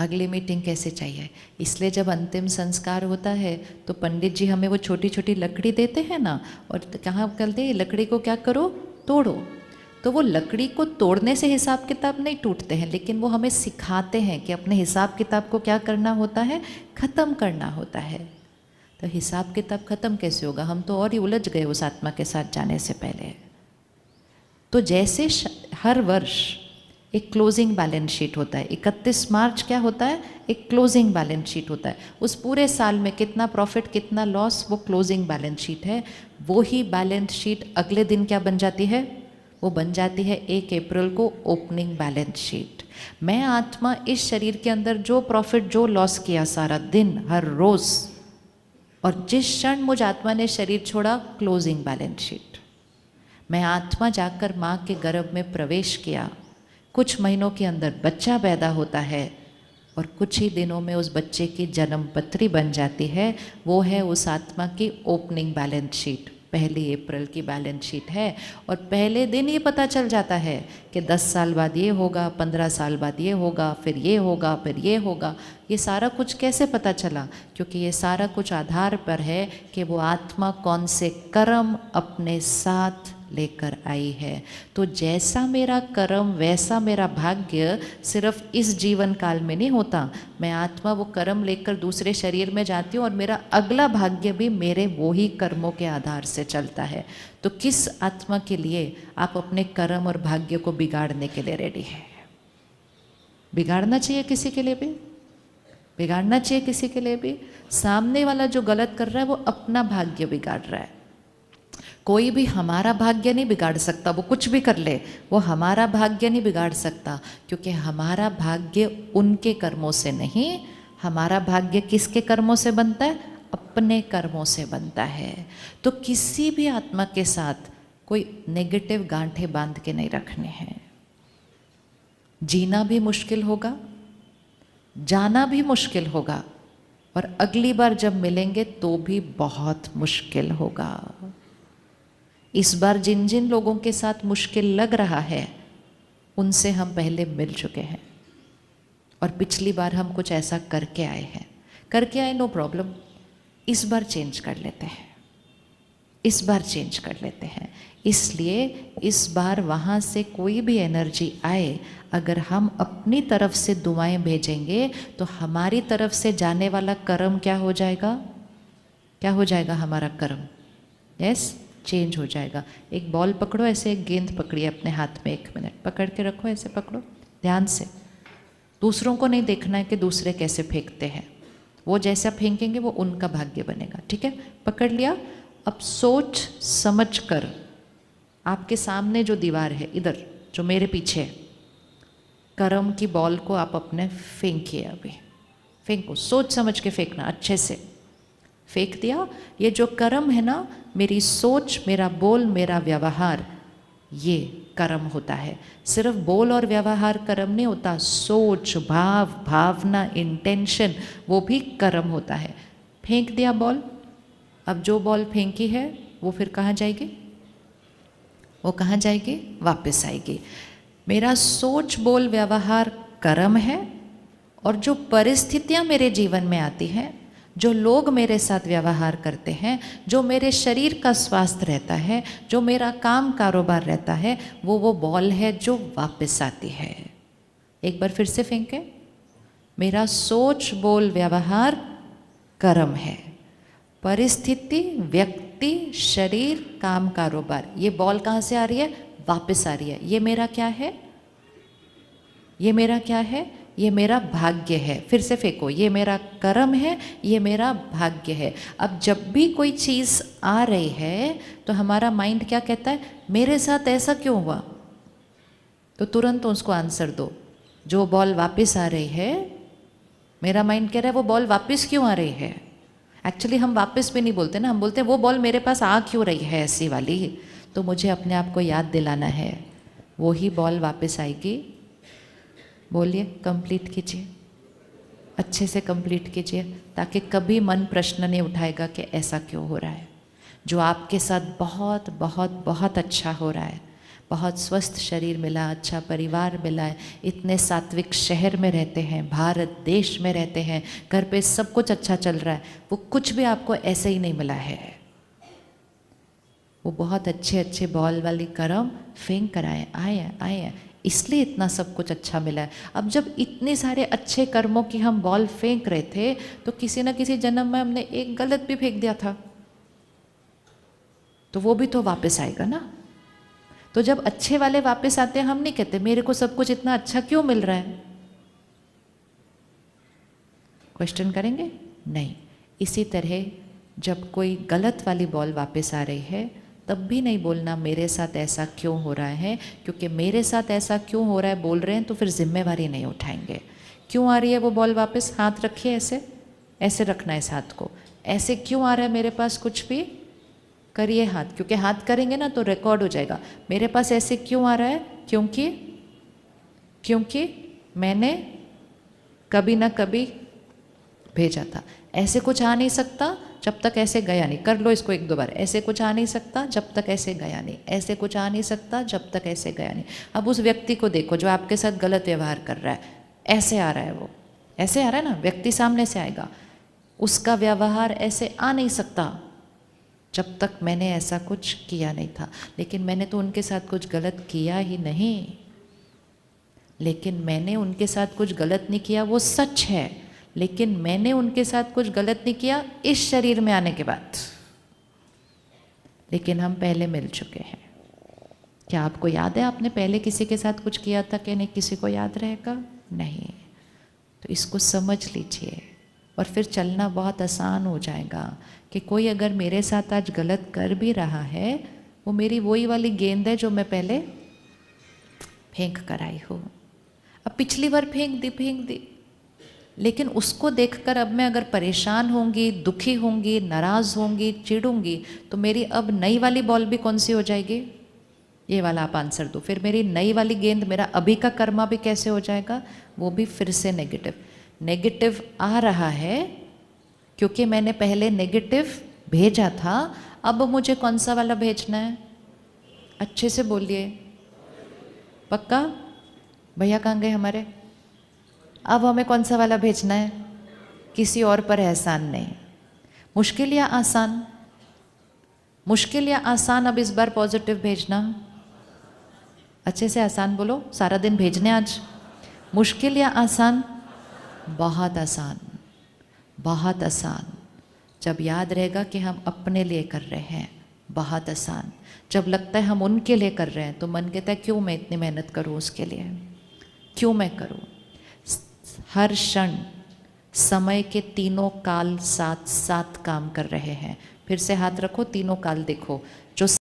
अगली मीटिंग कैसे चाहिए इसलिए जब अंतिम संस्कार होता है तो पंडित जी हमें वो छोटी छोटी लकड़ी देते हैं ना और कहाँ करते हैं लकड़ी को क्या करो तोड़ो तो वो लकड़ी को तोड़ने से हिसाब किताब नहीं टूटते हैं लेकिन वो हमें सिखाते हैं कि अपने हिसाब किताब को क्या करना होता है ख़त्म करना होता है तो हिसाब किताब ख़त्म कैसे होगा हम तो और ही उलझ गए उस आत्मा के साथ जाने से पहले तो जैसे हर वर्ष एक क्लोजिंग बैलेंस शीट होता है इकतीस मार्च क्या होता है एक क्लोजिंग बैलेंस शीट होता है उस पूरे साल में कितना प्रॉफिट कितना लॉस वो क्लोजिंग बैलेंस शीट है वो ही बैलेंस शीट अगले दिन क्या बन जाती है वो बन जाती है एक अप्रैल को ओपनिंग बैलेंस शीट मैं आत्मा इस शरीर के अंदर जो प्रॉफिट जो लॉस किया सारा दिन हर रोज़ और जिस क्षण मुझ आत्मा ने शरीर छोड़ा क्लोजिंग बैलेंस शीट मैं आत्मा जाकर माँ के गर्भ में प्रवेश किया कुछ महीनों के अंदर बच्चा पैदा होता है और कुछ ही दिनों में उस बच्चे की जन्म पत्री बन जाती है वो है उस आत्मा की ओपनिंग बैलेंस शीट पहली अप्रैल की बैलेंस शीट है और पहले दिन ये पता चल जाता है कि 10 साल बाद ये होगा 15 साल बाद ये होगा फिर ये होगा फिर ये होगा ये सारा कुछ कैसे पता चला क्योंकि ये सारा कुछ आधार पर है कि वो आत्मा कौन से कर्म अपने साथ लेकर आई है तो जैसा मेरा कर्म वैसा मेरा भाग्य सिर्फ इस जीवन काल में नहीं होता मैं आत्मा वो कर्म लेकर दूसरे शरीर में जाती हूँ और मेरा अगला भाग्य भी मेरे वो ही कर्मों के आधार से चलता है तो किस आत्मा के लिए आप अपने कर्म और भाग्य को बिगाड़ने के लिए रेडी है बिगाड़ना चाहिए किसी के लिए भी बिगाड़ना चाहिए किसी के लिए भी सामने वाला जो गलत कर रहा है वो अपना भाग्य बिगाड़ रहा है कोई भी हमारा भाग्य नहीं बिगाड़ सकता वो कुछ भी कर ले वो हमारा भाग्य नहीं बिगाड़ सकता क्योंकि हमारा भाग्य उनके कर्मों से नहीं हमारा भाग्य किसके कर्मों से बनता है अपने कर्मों से बनता है तो किसी भी आत्मा के साथ कोई नेगेटिव गांठे बांध के नहीं रखने हैं जीना भी मुश्किल होगा जाना भी मुश्किल होगा और अगली बार जब मिलेंगे तो भी बहुत मुश्किल होगा इस बार जिन जिन लोगों के साथ मुश्किल लग रहा है उनसे हम पहले मिल चुके हैं और पिछली बार हम कुछ ऐसा करके आए हैं करके आए नो प्रॉब्लम इस बार चेंज कर लेते हैं इस बार चेंज कर लेते हैं इसलिए इस बार वहाँ से कोई भी एनर्जी आए अगर हम अपनी तरफ से दुआएं भेजेंगे तो हमारी तरफ से जाने वाला कर्म क्या हो जाएगा क्या हो जाएगा हमारा कर्म यस yes? चेंज हो जाएगा एक बॉल पकड़ो ऐसे एक गेंद पकड़िए अपने हाथ में एक मिनट पकड़ के रखो ऐसे पकड़ो ध्यान से दूसरों को नहीं देखना है कि दूसरे कैसे फेंकते हैं वो जैसा फेंकेंगे वो उनका भाग्य बनेगा ठीक है पकड़ लिया अब सोच समझ कर आपके सामने जो दीवार है इधर जो मेरे पीछे है कर्म की बॉल को आप अपने फेंकिए अभी फेंको सोच समझ के फेंकना अच्छे से फेंक दिया ये जो कर्म है ना मेरी सोच मेरा बोल मेरा व्यवहार ये कर्म होता है सिर्फ बोल और व्यवहार कर्म नहीं होता सोच भाव भावना इंटेंशन वो भी कर्म होता है फेंक दिया बॉल अब जो बॉल फेंकी है वो फिर कहाँ जाएगी वो कहाँ जाएगी वापस आएगी मेरा सोच बोल व्यवहार कर्म है और जो परिस्थितियाँ मेरे जीवन में आती हैं जो लोग मेरे साथ व्यवहार करते हैं जो मेरे शरीर का स्वास्थ्य रहता है जो मेरा काम कारोबार रहता है वो वो बॉल है जो वापस आती है एक बार फिर से फेंकें मेरा सोच बोल व्यवहार कर्म है परिस्थिति व्यक्ति शरीर काम कारोबार ये बॉल कहाँ से आ रही है वापस आ रही है ये मेरा क्या है ये मेरा क्या है ये मेरा भाग्य है फिर से फेंको ये मेरा कर्म है ये मेरा भाग्य है अब जब भी कोई चीज़ आ रही है तो हमारा माइंड क्या कहता है मेरे साथ ऐसा क्यों हुआ तो तुरंत उसको आंसर दो जो बॉल वापस आ रही है मेरा माइंड कह रहा है वो बॉल वापस क्यों आ रही है एक्चुअली हम वापस भी नहीं बोलते ना हम बोलते हैं वो बॉल मेरे पास आ क्यों रही है ऐसी वाली तो मुझे अपने आप को याद दिलाना है वो ही बॉल वापस आएगी बोलिए कंप्लीट कीजिए अच्छे से कंप्लीट कीजिए ताकि कभी मन प्रश्न नहीं उठाएगा कि ऐसा क्यों हो रहा है जो आपके साथ बहुत बहुत बहुत अच्छा हो रहा है बहुत स्वस्थ शरीर मिला अच्छा परिवार मिला है इतने सात्विक शहर में रहते हैं भारत देश में रहते हैं घर पे सब कुछ अच्छा चल रहा है वो कुछ भी आपको ऐसे ही नहीं मिला है वो बहुत अच्छे अच्छे बॉल वाली कर्म फेंक कर आए आए आए इसलिए इतना सब कुछ अच्छा मिला है अब जब इतने सारे अच्छे कर्मों की हम बॉल फेंक रहे थे तो किसी न किसी जन्म में हमने एक गलत भी फेंक दिया था तो वो भी तो वापस आएगा ना तो जब अच्छे वाले वापस आते हैं हम नहीं कहते मेरे को सब कुछ इतना अच्छा क्यों मिल रहा है क्वेश्चन करेंगे नहीं इसी तरह जब कोई गलत वाली बॉल वापस आ रही है तब भी नहीं बोलना मेरे साथ ऐसा क्यों हो रहा है क्योंकि मेरे साथ ऐसा क्यों हो रहा है बोल रहे हैं तो फिर जिम्मेवारी नहीं उठाएंगे क्यों आ रही है वो बॉल वापस हाथ रखिए ऐसे ऐसे रखना है इस हाथ को ऐसे क्यों आ रहा है मेरे पास कुछ भी करिए हाथ क्योंकि हाथ करेंगे ना तो रिकॉर्ड हो जाएगा मेरे पास ऐसे क्यों आ रहा है क्योंकि क्योंकि मैंने कभी ना कभी भेजा था ऐसे कुछ आ नहीं सकता जब तक ऐसे गया नहीं कर लो इसको एक दो बार ऐसे कुछ आ नहीं सकता जब तक ऐसे गया नहीं ऐसे कुछ आ नहीं सकता जब तक ऐसे गया नहीं अब उस व्यक्ति को देखो जो आपके साथ गलत व्यवहार कर रहा है ऐसे आ रहा है वो ऐसे आ रहा है ना व्यक्ति सामने से आएगा उसका व्यवहार ऐसे आ नहीं सकता जब तक मैंने ऐसा कुछ किया नहीं था लेकिन मैंने तो उनके साथ कुछ गलत किया ही नहीं लेकिन मैंने उनके साथ कुछ गलत नहीं किया वो सच है लेकिन मैंने उनके साथ कुछ गलत नहीं किया इस शरीर में आने के बाद लेकिन हम पहले मिल चुके हैं क्या आपको याद है आपने पहले किसी के साथ कुछ किया था कि नहीं किसी को याद रहेगा नहीं तो इसको समझ लीजिए और फिर चलना बहुत आसान हो जाएगा कि कोई अगर मेरे साथ आज गलत कर भी रहा है वो मेरी वही वाली गेंद है जो मैं पहले फेंक कर आई हूँ अब पिछली बार फेंक दी फेंक दी लेकिन उसको देखकर अब मैं अगर परेशान होंगी दुखी होंगी नाराज़ होंगी चिड़ूंगी तो मेरी अब नई वाली बॉल भी कौन सी हो जाएगी ये वाला आप आंसर दो फिर मेरी नई वाली गेंद मेरा अभी का कर्मा भी कैसे हो जाएगा वो भी फिर से नेगेटिव नेगेटिव आ रहा है क्योंकि मैंने पहले नेगेटिव भेजा था अब मुझे कौन सा वाला भेजना है अच्छे से बोलिए पक्का भैया कहाँ गए हमारे अब हमें कौन सा वाला भेजना है किसी और पर एहसान नहीं मुश्किल या आसान मुश्किल या आसान अब इस बार पॉजिटिव भेजना अच्छे से आसान बोलो सारा दिन भेजने आज मुश्किल या आसान बहुत आसान बहुत आसान जब याद रहेगा कि हम अपने लिए कर रहे हैं बहुत आसान जब लगता है हम उनके लिए कर रहे हैं तो मन कहता है क्यों मैं इतनी मेहनत करूँ उसके लिए क्यों मैं करूँ हर क्षण समय के तीनों काल साथ साथ काम कर रहे हैं फिर से हाथ रखो तीनों काल देखो जो